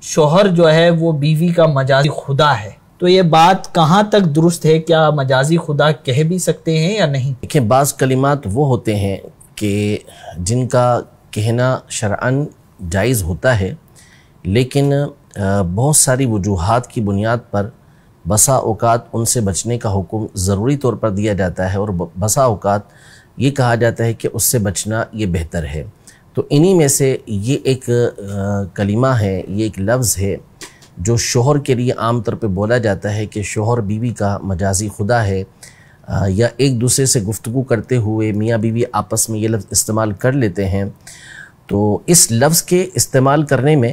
شوہر جو ہے وہ بیوی کا مجازی خدا ہے تو یہ بات کہاں تک درست ہے کیا مجازی خدا کہہ بھی سکتے ہیں یا نہیں دیکھیں بعض کلمات وہ ہوتے ہیں کہ جن کا کہنا شرعن جائز ہوتا ہے لیکن بہت ساری وجوہات کی بنیاد پر بسا اوقات ان سے بچنے کا حکم ضروری طور پر دیا جاتا ہے اور بسا اوقات یہ کہا جاتا ہے کہ اس سے بچنا یہ بہتر ہے تو انہی میں سے یہ ایک کلمہ ہے یہ ایک لفظ ہے جو شوہر کے لیے عام طور پہ بولا جاتا ہے کہ شوہر بیوی کا مجازی خدا ہے یا ایک دوسرے سے گفتگو کرتے ہوئے میاں بیوی آپس میں یہ لفظ استعمال کر لیتے ہیں تو اس لفظ کے استعمال کرنے میں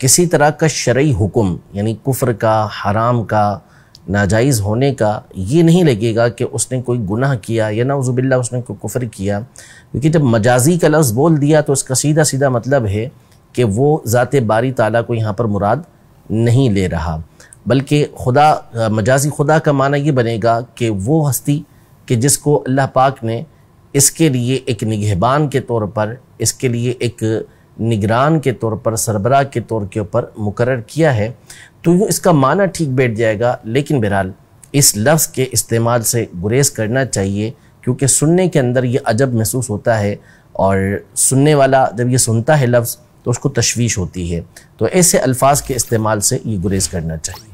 کسی طرح کا شرعی حکم یعنی کفر کا حرام کا ناجائز ہونے کا یہ نہیں لگے گا کہ اس نے کوئی گناہ کیا یا نعوذ باللہ اس نے کوئی کفر کیا کیونکہ جب مجازی کا لفظ بول دیا تو اس کا سیدھا سیدھا مطلب ہے کہ وہ ذات باری تعالیٰ کو یہاں پر مراد نہیں لے رہا بلکہ خدا مجازی خدا کا معنی یہ بنے گا کہ وہ ہستی کہ جس کو اللہ پاک نے اس کے لیے ایک نگہبان کے طور پر اس کے لیے ایک نگران کے طور پر سربراہ کے طور کے اوپر مقرر کیا ہے تو یوں اس کا معنی ٹھیک بیٹھ جائے گا لیکن بہرحال اس لفظ کے استعمال سے گریز کرنا چاہیے کیونکہ سننے کے اندر یہ عجب محسوس ہوتا ہے اور سننے والا جب یہ سنتا ہے لفظ تو اس کو تشویش ہوتی ہے تو ایسے الفاظ کے استعمال سے یہ گریز کرنا چاہیے